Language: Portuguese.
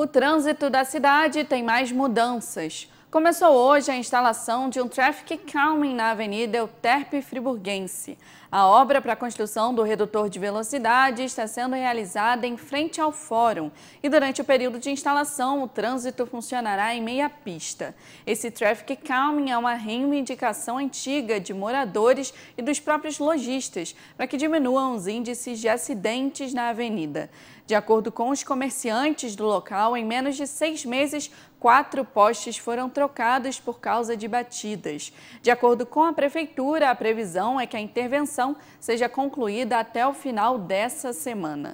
O trânsito da cidade tem mais mudanças. Começou hoje a instalação de um traffic calming na Avenida Euterpe Friburguense. A obra para a construção do redutor de velocidade está sendo realizada em frente ao fórum e durante o período de instalação o trânsito funcionará em meia pista. Esse traffic calming é uma reivindicação antiga de moradores e dos próprios lojistas para que diminuam os índices de acidentes na avenida. De acordo com os comerciantes do local, em menos de seis meses, quatro postes foram trocados por causa de batidas. De acordo com a Prefeitura, a previsão é que a intervenção seja concluída até o final dessa semana.